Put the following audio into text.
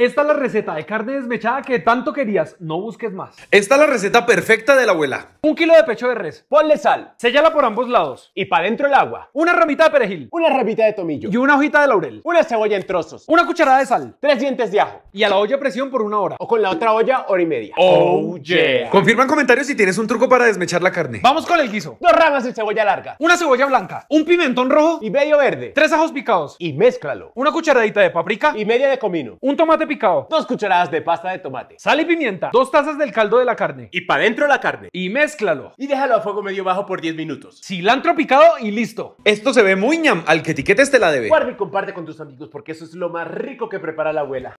Esta es la receta de carne desmechada que tanto querías, no busques más. Esta es la receta perfecta de la abuela. Un kilo de pecho de res, ponle sal, sellala por ambos lados y para dentro el agua. Una ramita de perejil, una ramita de tomillo y una hojita de laurel, una cebolla en trozos, una cucharada de sal, tres dientes de ajo y a la olla a presión por una hora o con la otra olla hora y media. Oh, oh Confirma en comentarios si tienes un truco para desmechar la carne. Vamos con el guiso. Dos ramas de cebolla larga, una cebolla blanca, un pimentón rojo y medio verde, tres ajos picados y mézclalo, una cucharadita de paprika y media de comino, un tomate picado, dos cucharadas de pasta de tomate, sal y pimienta, dos tazas del caldo de la carne y para dentro la carne y mézclalo y déjalo a fuego medio bajo por 10 minutos. Cilantro picado y listo. Esto se ve muy ñam, al que etiquetes te la debe. Guarda y comparte con tus amigos porque eso es lo más rico que prepara la abuela.